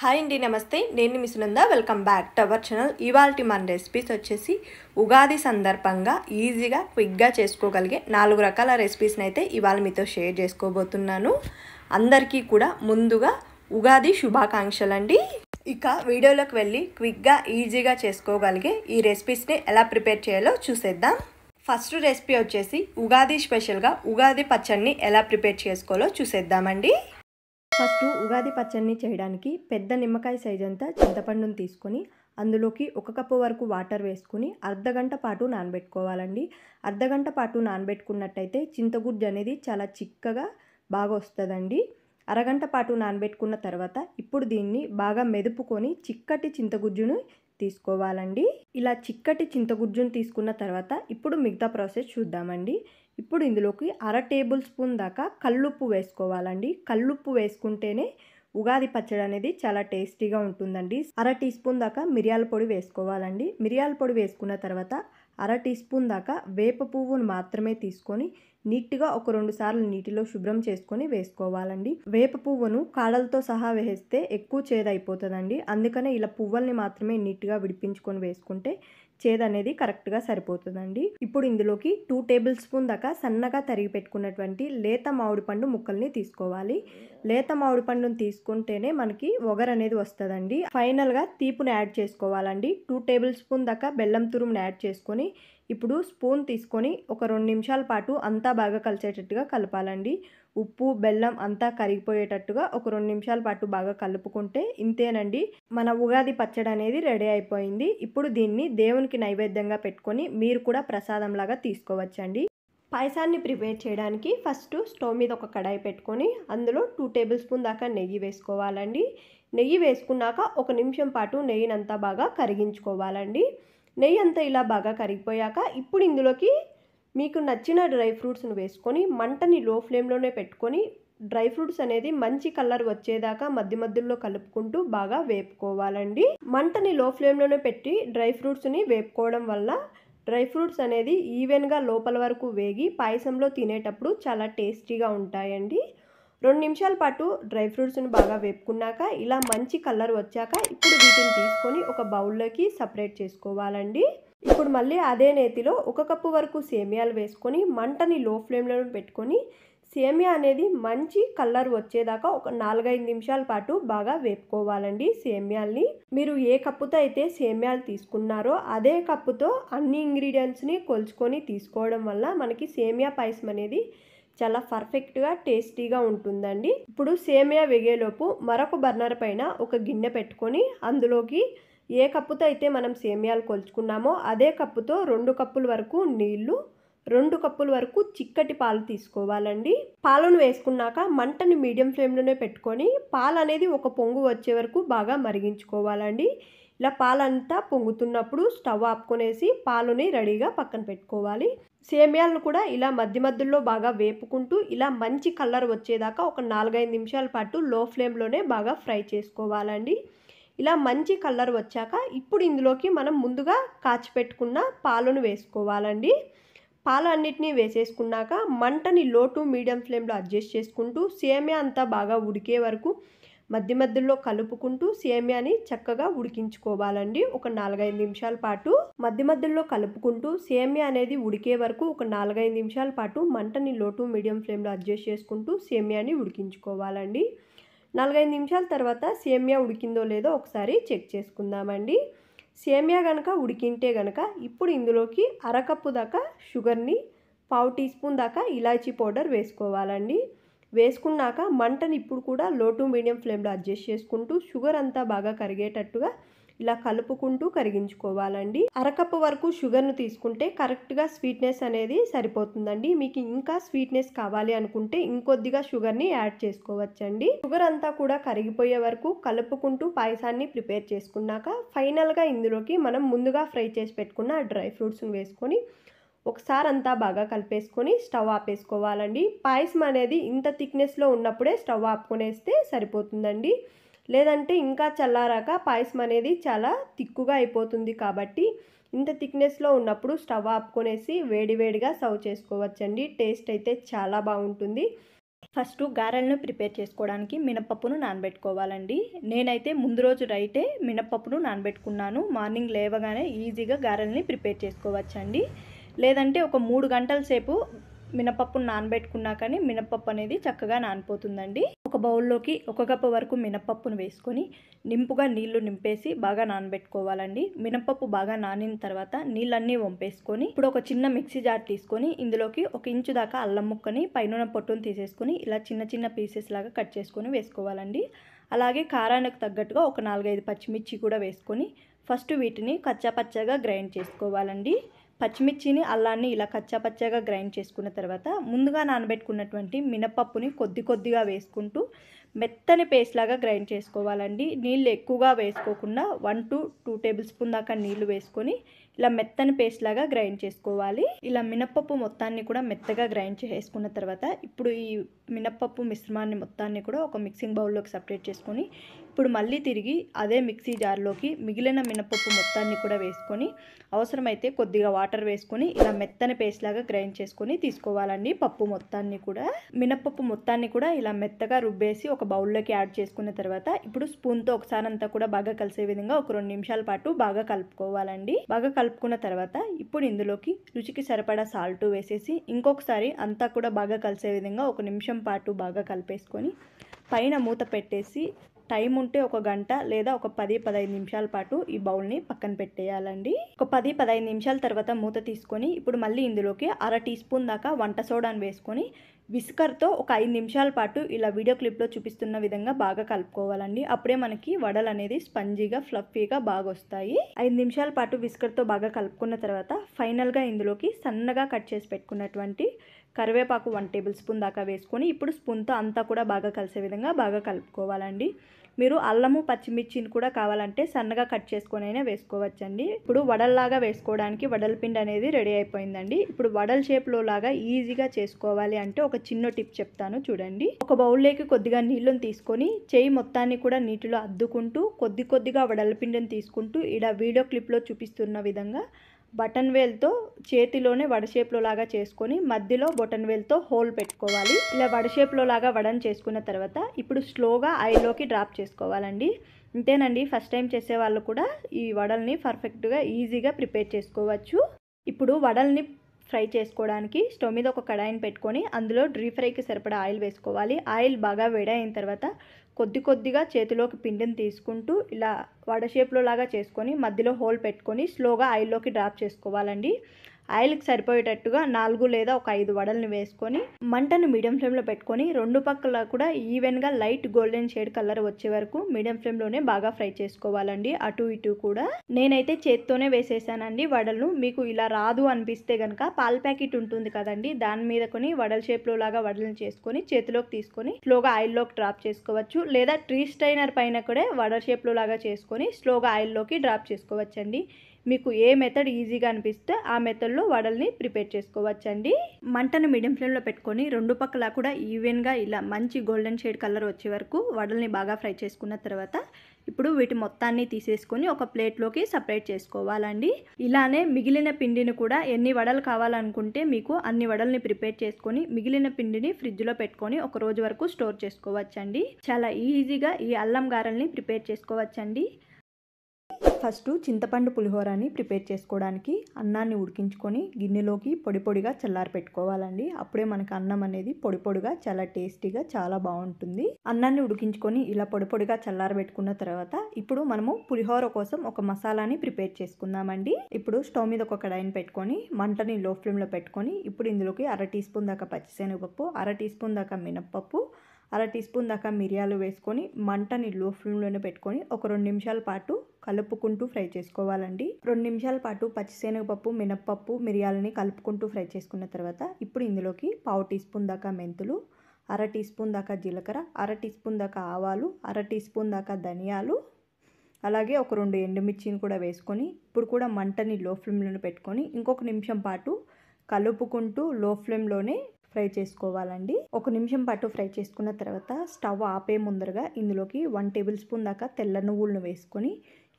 hi అండి నమస్తే నేను మిసునంద welcome back to our channel ఇవాళ మన రెసిపీస్ వచ్చేసి ఉగాది సందర్భంగా ఈజీగా క్విక్గా చేసుకోగలిగే నాలుగు రకాల రెసిపీస్ని అయితే ఇవాళ మీతో షేర్ చేసుకోబోతున్నాను అందరికీ కూడా ముందుగా ఉగాది శుభాకాంక్షలు అండి ఇక వీడియోలోకి వెళ్ళి క్విక్గా ఈజీగా చేసుకోగలిగే ఈ రెసిపీస్ని ఎలా ప్రిపేర్ చేయాలో చూసేద్దాం ఫస్ట్ రెసిపీ వచ్చేసి ఉగాది స్పెషల్గా ఉగాది పచ్చడిని ఎలా ప్రిపేర్ చేసుకోవాలో చూసేద్దామండి ఫస్ట్ ఉగాది పచ్చడిని చేయడానికి పెద్ద నిమ్మకాయ సైజ్ అంతా చింతపండును తీసుకొని అందులోకి ఒక కప్పు వరకు వాటర్ వేసుకుని అర్ధగంట పాటు నానబెట్టుకోవాలండి అర్ధగంట పాటు నానబెట్టుకున్నట్టయితే చింతగుజ్జు అనేది చాలా చిక్కగా బాగా వస్తుందండి అరగంట పాటు నానబెట్టుకున్న తర్వాత ఇప్పుడు దీన్ని బాగా మెదుపుకొని చిక్కటి చింతగుజ్జును తీసుకోవాలండి ఇలా చిక్కటి చింతగుజ్జును తీసుకున్న తర్వాత ఇప్పుడు మిగతా ప్రాసెస్ చూద్దామండి ఇప్పుడు ఇందులోకి అర టేబుల్ స్పూన్ దాకా కల్లుప్పు వేసుకోవాలండి కల్లుప్పు వేసుకుంటేనే ఉగాది పచ్చడి అనేది చాలా టేస్టీగా ఉంటుందండి అర టీ స్పూన్ దాకా మిరియాల పొడి వేసుకోవాలండి మిరియాల పొడి వేసుకున్న తర్వాత అర టీ స్పూన్ దాకా వేప పువ్వును మాత్రమే తీసుకొని నీట్గా ఒక రెండు సార్లు నీటిలో శుభ్రం చేసుకొని వేసుకోవాలండి వేప పువ్వును కాడలతో సహా వేస్తే ఎక్కువ చేదైపోతుందండి అందుకనే ఇలా పువ్వుల్ని మాత్రమే నీట్గా విడిపించుకొని వేసుకుంటే చేదు అనేది కరెక్ట్గా సరిపోతుందండి ఇప్పుడు ఇందులోకి టూ టేబుల్ స్పూన్ దాకా సన్నగా తరిగి పెట్టుకున్నటువంటి లేత మామిడిపండు ముక్కల్ని తీసుకోవాలి లేత మామిడిపండును తీసుకుంటేనే మనకి ఒగర్ అనేది వస్తుందండి ఫైనల్గా తీపుని యాడ్ చేసుకోవాలండి టూ టేబుల్ స్పూన్ దాకా బెల్లం తురుముని యాడ్ చేసుకొని ఇప్పుడు స్పూన్ తీసుకొని ఒక రెండు నిమిషాల పాటు అంతా బాగా కలిసేటట్టుగా కలపాలండి ఉప్పు బెల్లం అంతా కరిగిపోయేటట్టుగా ఒక రెండు నిమిషాల పాటు బాగా కలుపుకుంటే ఇంతేనండి మన ఉగాది పచ్చడి అనేది రెడీ అయిపోయింది ఇప్పుడు దీన్ని దేవునికి నైవేద్యంగా పెట్టుకొని మీరు కూడా ప్రసాదంలాగా తీసుకోవచ్చండి పాయసాన్ని ప్రిపేర్ చేయడానికి ఫస్ట్ స్టవ్ మీద ఒక కడాయి పెట్టుకొని అందులో టూ టేబుల్ స్పూన్ దాకా నెయ్యి వేసుకోవాలండి నెయ్యి వేసుకున్నాక ఒక నిమిషం పాటు నెయ్యినంతా బాగా కరిగించుకోవాలండి నెయ్యి అంతా ఇలా బాగా కరిగిపోయాక ఇప్పుడు ఇందులోకి మీకు నచ్చిన డ్రై ఫ్రూట్స్ను వేసుకొని మంటని లో ఫ్లేమ్లోనే పెట్టుకొని డ్రై ఫ్రూట్స్ అనేది మంచి కలర్ వచ్చేదాకా మధ్య మధ్యలో కలుపుకుంటూ బాగా వేపుకోవాలండి మంటని లో ఫ్లేమ్లోనే పెట్టి డ్రై ఫ్రూట్స్ని వేపుకోవడం వల్ల డ్రై ఫ్రూట్స్ అనేది ఈవెన్గా లోపల వరకు వేగి పాయసంలో తినేటప్పుడు చాలా టేస్టీగా ఉంటాయండి రెండు నిమిషాల పాటు డ్రై ఫ్రూట్స్ని బాగా వేపుకున్నాక ఇలా మంచి కలర్ వచ్చాక ఇప్పుడు వీటిని తీసుకొని ఒక బౌల్లోకి సపరేట్ చేసుకోవాలండి ఇప్పుడు మళ్ళీ అదే నేతిలో ఒక కప్పు వరకు సేమియాలు వేసుకొని మంటని లో ఫ్లేమ్లో పెట్టుకొని సేమియా అనేది మంచి కలర్ వచ్చేదాకా ఒక నాలుగైదు నిమిషాల పాటు బాగా వేపుకోవాలండి సేమియాల్ని మీరు ఏ కప్పుతో అయితే సేమియాలు తీసుకున్నారో అదే కప్పుతో అన్ని ఇంగ్రీడియంట్స్ని కొలుచుకొని తీసుకోవడం వల్ల మనకి సేమియా పాయసం అనేది చాలా పర్ఫెక్ట్గా టేస్టీగా ఉంటుందండి ఇప్పుడు సేమియా వేగేలోపు మరొక బర్నర్ పైన ఒక గిన్నె పెట్టుకొని అందులోకి ఏ కప్పుతో అయితే మనం సేమ్యాలు కొలుచుకున్నామో అదే కప్పుతో రెండు కప్పుల వరకు నీళ్లు రెండు కప్పుల వరకు చిక్కటి పాలు తీసుకోవాలండి పాలను వేసుకున్నాక మంటని మీడియం ఫ్లేమ్లోనే పెట్టుకొని పాలు అనేది ఒక పొంగు వచ్చే వరకు బాగా మరిగించుకోవాలండి ఇలా పాలంతా పొంగుతున్నప్పుడు స్టవ్ ఆపుకునేసి పాలుని రెడీగా పక్కన పెట్టుకోవాలి సేమ్యాలను కూడా ఇలా మధ్య మధ్యలో బాగా వేపుకుంటూ ఇలా మంచి కలర్ వచ్చేదాకా ఒక నాలుగైదు నిమిషాల పాటు లో ఫ్లేమ్లోనే బాగా ఫ్రై చేసుకోవాలండి ఇలా మంచి కలర్ వచ్చాక ఇప్పుడు ఇందులోకి మనం ముందుగా కాచిపెట్టుకున్న పాలను వేసుకోవాలండి పాలు అన్నిటినీ వేసేసుకున్నాక మంటని లో టు మీడియం ఫ్లేమ్లో అడ్జస్ట్ చేసుకుంటూ సేమియా అంతా బాగా ఉడికే వరకు మధ్య మధ్యలో కలుపుకుంటూ సేమియాని చక్కగా ఉడికించుకోవాలండి ఒక నాలుగైదు నిమిషాల పాటు మధ్య మధ్యలో కలుపుకుంటూ సేమియా అనేది ఉడికే వరకు ఒక నాలుగైదు నిమిషాల పాటు మంటని లోటు మీడియం ఫ్లేమ్లో అడ్జస్ట్ చేసుకుంటూ సేమియాని ఉడికించుకోవాలండి నాలుగైదు నిమిషాల తర్వాత సేమియా ఉడికిందో లేదో ఒకసారి చెక్ చేసుకుందామండి సేమియా కనుక ఉడికింటే కనుక ఇప్పుడు ఇందులోకి అరకప్పు దాకా షుగర్ని పావు టీ స్పూన్ దాకా ఇలాచీ పౌడర్ వేసుకోవాలండి వేసుకున్నాక మంటని ఇప్పుడు కూడా లో టు మీడియం ఫ్లేమ్లో అడ్జస్ట్ చేసుకుంటూ షుగర్ అంతా బాగా కరిగేటట్టుగా ఇలా కలుపుకుంటూ కరిగించుకోవాలండి అరకప్పు వరకు షుగర్ను తీసుకుంటే కరెక్ట్గా స్వీట్నెస్ అనేది సరిపోతుందండి మీకు ఇంకా స్వీట్నెస్ కావాలి అనుకుంటే ఇంకొద్దిగా షుగర్ని యాడ్ చేసుకోవచ్చండి షుగర్ అంతా కూడా కరిగిపోయే వరకు కలుపుకుంటూ పాయసాన్ని ప్రిపేర్ చేసుకున్నాక ఫైనల్గా ఇందులోకి మనం ముందుగా ఫ్రై చేసి పెట్టుకున్న డ్రై ఫ్రూట్స్ని వేసుకొని ఒకసారి అంతా బాగా కలిపేసుకొని స్టవ్ ఆపేసుకోవాలండి పాయసం అనేది ఇంత థిక్నెస్లో ఉన్నప్పుడే స్టవ్ ఆపుకునేస్తే సరిపోతుందండి లేదంటే ఇంకా చల్లారాక పాయసం అనేది చాలా తిక్కుగా అయిపోతుంది కాబట్టి ఇంత థిక్నెస్లో ఉన్నప్పుడు స్టవ్ ఆపుకొనేసి వేడివేడిగా సర్వ్ చేసుకోవచ్చండి టేస్ట్ అయితే చాలా బాగుంటుంది ఫస్ట్ గారెలను ప్రిపేర్ చేసుకోవడానికి మినపప్పును నానబెట్టుకోవాలండి నేనైతే ముందు రోజు రైటే మినపప్పును నానబెట్టుకున్నాను మార్నింగ్ లేవగానే ఈజీగా గారెల్ని ప్రిపేర్ చేసుకోవచ్చండి లేదంటే ఒక మూడు గంటల సేపు మినపప్పును నానబెట్టుకున్నా కానీ మినపప్పు అనేది చక్కగా నానిపోతుందండి ఒక బౌల్లోకి ఒక కప్పు వరకు మినపప్పును వేసుకొని నింపుగా నీళ్లు నింపేసి బాగా నానబెట్టుకోవాలండి మినపప్పు బాగా నానిన తర్వాత నీళ్ళన్నీ వంపేసుకొని ఇప్పుడు ఒక చిన్న మిక్సీ జార్ తీసుకొని ఇందులోకి ఒక ఇంచు దాకా అల్లం ముక్కని పైన పొట్టును తీసేసుకొని ఇలా చిన్న చిన్న పీసెస్ లాగా కట్ చేసుకొని వేసుకోవాలండి అలాగే కారానికి తగ్గట్టుగా ఒక నాలుగైదు పచ్చిమిర్చి కూడా వేసుకొని ఫస్ట్ వీటిని కచ్చాపచ్చాగా గ్రైండ్ చేసుకోవాలండి పచ్చిమిర్చిని అల్లాన్ని ఇలా కచ్చాపచ్చాగా గ్రైండ్ చేసుకున్న తర్వాత ముందుగా నానబెట్టుకున్నటువంటి మినపప్పుని కొద్ది కొద్దిగా వేసుకుంటూ మెత్తని పేస్ట్ లాగా గ్రైండ్ చేసుకోవాలండి నీళ్ళు ఎక్కువగా వేసుకోకుండా one to two tablespoon దాకా నీళ్లు వేసుకొని ఇలా మెత్తని పేస్ట్ లాగా గ్రైండ్ చేసుకోవాలి ఇలా మినప్పప్పు మొత్తాన్ని కూడా మెత్తగా గ్రైండ్ చేసుకున్న తర్వాత ఇప్పుడు ఈ మినప్పప్పు మిశ్రమాన్ని మొత్తాన్ని కూడా ఒక మిక్సింగ్ బౌల్లోకి సపరేట్ చేసుకొని ఇప్పుడు మళ్ళీ తిరిగి అదే మిక్సీ జార్లోకి మిగిలిన మినప్పప్పు మొత్తాన్ని కూడా వేసుకొని అవసరమైతే కొద్దిగా వాటర్ వేసుకొని ఇలా మెత్తని పేస్ట్ లాగా గ్రైండ్ చేసుకొని తీసుకోవాలండి పప్పు మొత్తాన్ని కూడా మినప్పప్పు మొత్తాన్ని కూడా ఇలా మెత్తగా రుబ్బేసి ఒక బౌల్లోకి యాడ్ చేసుకున్న తర్వాత ఇప్పుడు స్పూన్తో ఒకసారి అంతా కూడా బాగా కలిసే విధంగా ఒక రెండు నిమిషాల పాటు బాగా కలుపుకోవాలండి బాగా కలుపుకున్న తర్వాత ఇప్పుడు ఇందులోకి రుచికి సరిపడా సాల్ట్ వేసేసి ఇంకొకసారి అంతా కూడా బాగా కలిసే విధంగా ఒక నిమిషం పాటు బాగా కలిపేసుకొని పైన మూత పెట్టేసి టైం ఉంటే ఒక గంట లేదా ఒక పది పదహైదు నిమిషాల పాటు ఈ బౌల్ని పక్కన పెట్టేయాలండి ఒక పది పదహైదు నిమిషాల తర్వాత మూత తీసుకొని ఇప్పుడు మళ్ళీ ఇందులోకి అర టీ స్పూన్ దాకా వంట సోడాను వేసుకొని విస్కర్తో ఒక ఐదు నిమిషాల పాటు ఇలా వీడియో క్లిప్లో చూపిస్తున్న విధంగా బాగా కలుపుకోవాలండి అప్పుడే మనకి వడలు అనేది స్పంజీగా ఫ్లఫీగా బాగా వస్తాయి ఐదు నిమిషాల పాటు విస్కర్తో బాగా కలుపుకున్న తర్వాత ఫైనల్గా ఇందులోకి సన్నగా కట్ చేసి పెట్టుకున్నటువంటి కరివేపాకు వన్ టేబుల్ స్పూన్ దాకా వేసుకొని ఇప్పుడు స్పూన్తో అంతా కూడా బాగా కలిసే విధంగా బాగా కలుపుకోవాలండి మీరు అల్లము పచ్చిమిర్చిని కూడా కావాలంటే సన్నగా కట్ చేసుకొని అయినా వేసుకోవచ్చండి ఇప్పుడు వడల్లాగా వేసుకోవడానికి వడల పిండి అనేది రెడీ అయిపోయిందండి ఇప్పుడు వడల షేప్లో లాగా ఈజీగా చేసుకోవాలి అంటే ఒక చిన్న టిప్ చెప్తాను చూడండి ఒక బౌల్లోకి కొద్దిగా నీళ్ళని తీసుకొని చేయి మొత్తాన్ని కూడా నీటిలో అద్దుకుంటూ కొద్ది కొద్దిగా వడల పిండిని తీసుకుంటూ ఇలా వీడియో క్లిప్లో చూపిస్తున్న విధంగా బటన్ వేల్తో చేతిలోనే వడ షేప్లో లాగా చేసుకొని మధ్యలో బటన్ వేల్తో హోల్ పెట్టుకోవాలి ఇలా వడ షేప్లో లాగా వడని చేసుకున్న తర్వాత ఇప్పుడు స్లోగా ఐలోకి డ్రాప్ చేసుకోవాలండి అంతేనండి ఫస్ట్ టైం చేసే వాళ్ళు కూడా ఈ వడల్ని పర్ఫెక్ట్గా ఈజీగా ప్రిపేర్ చేసుకోవచ్చు ఇప్పుడు వడల్ని ఫ్రై చేసుకోవడానికి స్టవ్ మీద ఒక కడాయిని పెట్టుకొని అందులో డ్రీ ఫ్రైకి సరిపడా ఆయిల్ వేసుకోవాలి ఆయిల్ బాగా వేడైన తర్వాత కొద్ది కొద్దిగా చేతిలోకి పిండిని తీసుకుంటూ ఇలా వడ షేప్లో లాగా చేసుకొని మధ్యలో హోల్ పెట్టుకొని స్లోగా ఆయిల్లోకి డ్రాప్ చేసుకోవాలండి ఆయిల్కి సరిపోయేటట్టుగా నాలుగు లేదా ఒక ఐదు వడల్ని వేసుకొని మంటను మీడియం ఫ్లేమ్లో పెట్టుకొని రెండు పక్కల కూడా ఈవెన్గా లైట్ గోల్డెన్ షేడ్ కలర్ వచ్చే వరకు మీడియం ఫ్లేమ్లోనే బాగా ఫ్రై చేసుకోవాలండి అటు ఇటు కూడా నేనైతే చేత్తోనే వేసేసానండి వడలు మీకు ఇలా రాదు అనిపిస్తే కనుక పాల్ ప్యాకెట్ ఉంటుంది కదండి దాని మీద కొని వడల షేప్లో లాగా వడలను చేసుకొని చేతిలోకి తీసుకొని స్లోగా ఆయిల్లోకి డ్రాప్ చేసుకోవచ్చు లేదా ట్రీ స్టైనర్ పైన కూడా వడల షేప్లో లాగా చేసుకొని స్లోగా ఆయిల్లోకి డ్రాప్ చేసుకోవచ్చండి మీకు ఏ మెథడ్ ఈజీగా అనిపిస్తే ఆ మెథడ్లో వడల్ని ప్రిపేర్ చేసుకోవచ్చండి మంటను మీడియం ఫ్లేమ్లో పెట్టుకొని రెండు పక్కల కూడా ఈవెన్గా ఇలా మంచి గోల్డెన్ షేడ్ కలర్ వచ్చే వరకు వడల్ని బాగా ఫ్రై చేసుకున్న తర్వాత ఇప్పుడు వీటి మొత్తాన్ని తీసేసుకొని ఒక ప్లేట్లోకి సపరేట్ చేసుకోవాలండి ఇలానే మిగిలిన పిండిని కూడా ఎన్ని వడలు కావాలనుకుంటే మీకు అన్ని వడల్ని ప్రిపేర్ చేసుకొని మిగిలిన పిండిని ఫ్రిడ్జ్లో పెట్టుకొని ఒక రోజు వరకు స్టోర్ చేసుకోవచ్చండి చాలా ఈజీగా ఈ అల్లం గారల్ని ప్రిపేర్ చేసుకోవచ్చండి ఫస్ట్ చింతపండు పులిహోరాన్ని ప్రిపేర్ చేసుకోవడానికి అన్నాన్ని ఉడికించుకొని గిన్నెలోకి పొడి పొడిగా చల్లారి పెట్టుకోవాలండి అప్పుడే మనకు అన్నం అనేది పొడి పొడిగా చాలా టేస్టీగా చాలా బాగుంటుంది అన్నాన్ని ఉడికించుకొని ఇలా పొడి పొడిగా చల్లారి పెట్టుకున్న తర్వాత ఇప్పుడు మనము పులిహోర కోసం ఒక మసాలాని ప్రిపేర్ చేసుకుందామండి ఇప్పుడు స్టవ్ మీద ఒక కడాయిని పెట్టుకొని మంటని లో ఫ్లేమ్లో పెట్టుకొని ఇప్పుడు ఇందులోకి అర టీ స్పూన్ దాకా పచ్చిశనగపప్పు అర టీ స్పూన్ దాకా మినప్పప్పు అర టీ స్పూన్ దాకా మిరియాలు వేసుకొని మంటని లో ఫ్లేమ్లోనే పెట్టుకొని ఒక రెండు నిమిషాల పాటు కలుపుకుంటూ ఫ్రై చేసుకోవాలండి రెండు నిమిషాల పాటు పచ్చిశనగపప్పు మినప్పప్పు మిరియాలని కలుపుకుంటూ ఫ్రై చేసుకున్న తర్వాత ఇప్పుడు ఇందులోకి పావు టీ స్పూన్ దాకా మెంతులు అర టీ స్పూన్ దాకా జీలకర్ర అర టీ స్పూన్ దాకా ఆవాలు అర టీ స్పూన్ దాకా ధనియాలు అలాగే ఒక రెండు ఎండుమిర్చిని కూడా వేసుకొని ఇప్పుడు కూడా మంటని లో ఫ్లేమ్లోనే పెట్టుకొని ఇంకొక నిమిషం పాటు కలుపుకుంటూ లో ఫ్లేమ్లోనే ఫ్రై చేసుకోవాలండి ఒక నిమిషం పాటు ఫ్రై చేసుకున్న తర్వాత స్టవ్ ఆపే ముందరగా ఇందులోకి వన్ టేబుల్ స్పూన్ దాకా తెల్ల నువ్వులను వేసుకొని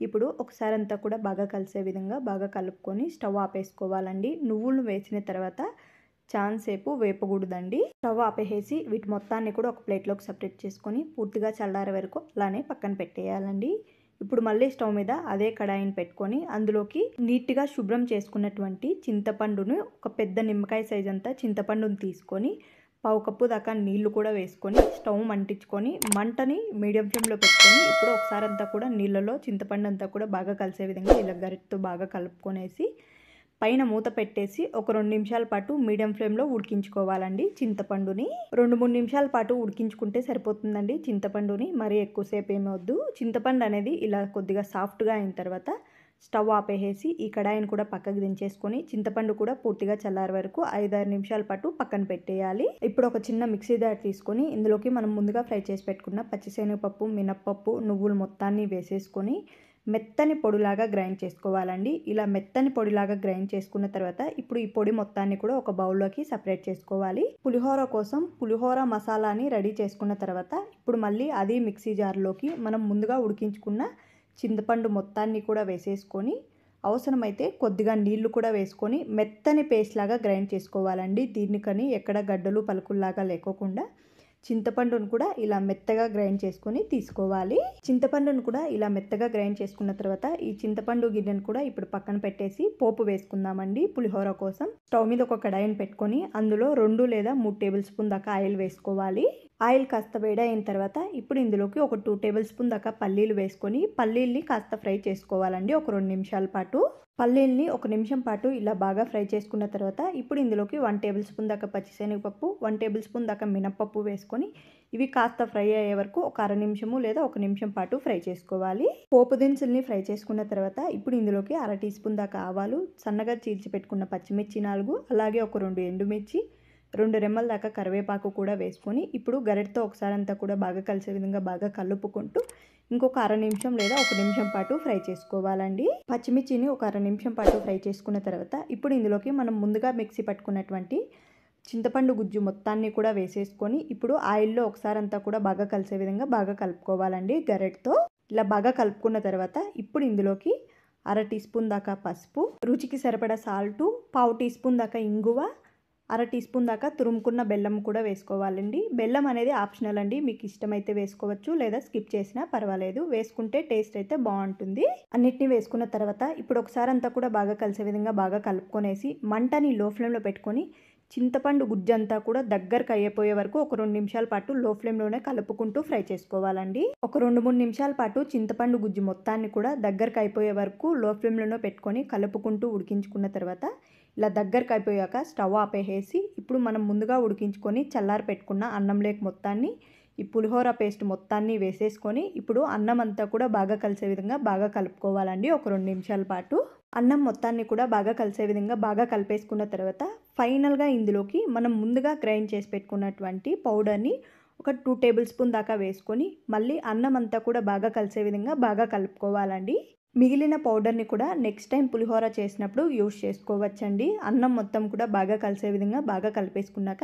ఇప్పుడు ఒకసారి అంతా కూడా బాగా కలిసే విధంగా బాగా కలుపుకొని స్టవ్ ఆపేసుకోవాలండి నువ్వులను వేసిన తర్వాత సేపు వేపకూడదండి స్టవ్ ఆపేసి వీటి మొత్తాన్ని కూడా ఒక ప్లేట్లోకి సపరేట్ చేసుకొని పూర్తిగా చల్లారే వరకు అలానే పక్కన పెట్టేయాలండి ఇప్పుడు మళ్ళీ స్టవ్ మీద అదే కడాయిని పెట్టుకొని అందులోకి నీట్గా శుభ్రం చేసుకున్నటువంటి చింతపండును ఒక పెద్ద నిమ్మకాయ సైజ్ అంతా చింతపండును తీసుకొని పావు కప్పు దాకా నీళ్లు కూడా వేసుకొని స్టవ్ మంటించుకొని మంటని మీడియం ఫ్లేమ్లో పెట్టుకొని ఇప్పుడు ఒకసారి అంతా కూడా నీళ్ళలో చింతపండు అంతా కూడా బాగా కలిసే విధంగా ఇలా గరిటతో బాగా కలుపుకొనేసి పైన మూత పెట్టేసి ఒక రెండు నిమిషాల పాటు మీడియం ఫ్లేమ్లో ఉడికించుకోవాలండి చింతపండుని రెండు మూడు నిమిషాల పాటు ఉడికించుకుంటే సరిపోతుందండి చింతపండుని మరీ ఎక్కువసేపు ఏమవద్దు చింతపండు అనేది ఇలా కొద్దిగా సాఫ్ట్గా అయిన తర్వాత స్టవ్ ఆపేసేసి ఈ కడాయిని కూడా పక్కకు దించేసుకొని చింతపండు కూడా పూర్తిగా చల్లారి వరకు ఐదారు నిమిషాల పాటు పక్కన పెట్టేయాలి ఇప్పుడు ఒక చిన్న మిక్సీ దాటి తీసుకొని ఇందులోకి మనం ముందుగా ఫ్రై చేసి పెట్టుకున్న పచ్చిశనగపప్పు మినప్పప్పు నువ్వులు మొత్తాన్ని వేసేసుకొని మెత్తని పొడిలాగా గ్రైండ్ చేసుకోవాలండి ఇలా మెత్తని పొడిలాగా గ్రైండ్ చేసుకున్న తర్వాత ఇప్పుడు ఈ పొడి మొత్తాన్ని కూడా ఒక బౌల్లోకి సపరేట్ చేసుకోవాలి పులిహోర కోసం పులిహోర మసాలాని రెడీ చేసుకున్న తర్వాత ఇప్పుడు మళ్ళీ అది మిక్సీ జార్లోకి మనం ముందుగా ఉడికించుకున్న చింతపండు మొత్తాన్ని కూడా వేసేసుకొని అవసరమైతే కొద్దిగా నీళ్లు కూడా వేసుకొని మెత్తని పేస్ట్ లాగా గ్రైండ్ చేసుకోవాలండి దీనికని ఎక్కడ గడ్డలు పలుకుల్లాగా లేకోకుండా చింతపండును కూడా ఇలా మెత్తగా గ్రైండ్ చేసుకొని తీసుకోవాలి చింతపండును కూడా ఇలా మెత్తగా గ్రైండ్ చేసుకున్న తర్వాత ఈ చింతపండు గిన్నెను కూడా ఇప్పుడు పక్కన పెట్టేసి పోపు వేసుకుందామండి పులిహోర కోసం స్టవ్ మీద ఒక కడాయిని పెట్టుకొని అందులో రెండు లేదా మూడు టేబుల్ స్పూన్ దాకా ఆయిల్ వేసుకోవాలి ఆయిల్ కాస్త వేడైన తర్వాత ఇప్పుడు ఇందులోకి ఒక టూ టేబుల్ స్పూన్ దాకా పల్లీలు వేసుకొని పల్లీల్ని కాస్త ఫ్రై చేసుకోవాలండి ఒక రెండు నిమిషాల పాటు పల్లీల్ని ఒక నిమిషం పాటు ఇలా బాగా ఫ్రై చేసుకున్న తర్వాత ఇప్పుడు ఇందులోకి వన్ టేబుల్ స్పూన్ దాకా పచ్చిశనగపప్పు వన్ టేబుల్ స్పూన్ దాకా మినప్పప్పు వేసుకొని ఇవి కాస్త ఫ్రై అయ్యే వరకు ఒక అర నిమిషము లేదా ఒక నిమిషం పాటు ఫ్రై చేసుకోవాలి పోపు దినుసుల్ని ఫ్రై చేసుకున్న తర్వాత ఇప్పుడు ఇందులోకి అర టీ స్పూన్ దాకా ఆవాలు సన్నగా చీల్చి పెట్టుకున్న పచ్చిమిర్చి నాలుగు అలాగే ఒక రెండు ఎండుమిర్చి రెండు రెమ్మల దాకా కరివేపాకు కూడా వేసుకొని ఇప్పుడు గరెటతో ఒకసారి అంతా కూడా బాగా కలిసే విధంగా బాగా కలుపుకుంటూ ఇంకొక అర నిమిషం లేదా ఒక నిమిషం పాటు ఫ్రై చేసుకోవాలండి పచ్చిమిర్చిని ఒక అర నిమిషం పాటు ఫ్రై చేసుకున్న తర్వాత ఇప్పుడు ఇందులోకి మనం ముందుగా మిక్సీ పట్టుకున్నటువంటి చింతపండు గుజ్జు మొత్తాన్ని కూడా వేసేసుకొని ఇప్పుడు ఆయిల్లో ఒకసారి అంతా కూడా బాగా కలిసే విధంగా బాగా కలుపుకోవాలండి గరెట్తో ఇలా బాగా కలుపుకున్న తర్వాత ఇప్పుడు ఇందులోకి అర టీ స్పూన్ దాకా పసుపు రుచికి సరిపడా సాల్టు పావు టీ స్పూన్ దాకా ఇంగువ అర టీ స్పూన్ దాకా తురుముకున్న బెల్లం కూడా వేసుకోవాలండి బెల్లం అనేది ఆప్షనల్ అండి మీకు ఇష్టమైతే వేసుకోవచ్చు లేదా స్కిప్ చేసినా పర్వాలేదు వేసుకుంటే టేస్ట్ అయితే బాగుంటుంది అన్నిటినీ వేసుకున్న తర్వాత ఇప్పుడు ఒకసారి అంతా కూడా బాగా కలిసే విధంగా బాగా కలుపుకొనేసి మంటని లో ఫ్లేమ్లో పెట్టుకొని చింతపండు గుజ్జంతా కూడా దగ్గరకు అయ్యిపోయే వరకు ఒక రెండు నిమిషాల పాటు లో ఫ్లేమ్లోనే కలుపుకుంటూ ఫ్రై చేసుకోవాలండి ఒక రెండు మూడు నిమిషాల పాటు చింతపండు గుజ్జు మొత్తాన్ని కూడా దగ్గరకు అయిపోయే వరకు లో ఫ్లేమ్లోనే పెట్టుకొని కలుపుకుంటూ ఉడికించుకున్న తర్వాత ఇలా దగ్గరకు అయిపోయాక స్టవ్ ఆపేసేసి ఇప్పుడు మనం ముందుగా ఉడికించుకొని చల్లారి పెట్టుకున్న అన్నం లేక మొత్తాన్ని ఈ పులిహోర పేస్ట్ మొత్తాన్ని వేసేసుకొని ఇప్పుడు అన్నం అంతా కూడా బాగా కలిసే విధంగా బాగా కలుపుకోవాలండి ఒక రెండు నిమిషాల పాటు అన్నం మొత్తాన్ని కూడా బాగా కలిసే విధంగా బాగా కలిపేసుకున్న తర్వాత ఫైనల్గా ఇందులోకి మనం ముందుగా గ్రైండ్ చేసి పెట్టుకున్నటువంటి పౌడర్ని ఒక టూ టేబుల్ స్పూన్ దాకా వేసుకొని మళ్ళీ అన్నం అంతా కూడా బాగా కలిసే విధంగా బాగా కలుపుకోవాలండి మిగిలిన పౌడర్ని కూడా నెక్స్ట్ టైం పులిహోర చేసినప్పుడు యూజ్ చేసుకోవచ్చండి అన్నం మొత్తం కూడా బాగా కలిసే విధంగా బాగా కలిపేసుకున్నాక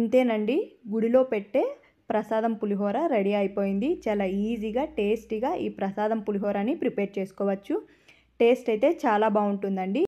ఇంతేనండి గుడిలో పెట్టే ప్రసాదం పులిహోర రెడీ అయిపోయింది చాలా ఈజీగా టేస్టీగా ఈ ప్రసాదం పులిహోరని ప్రిపేర్ చేసుకోవచ్చు టేస్ట్ అయితే చాలా బాగుంటుందండి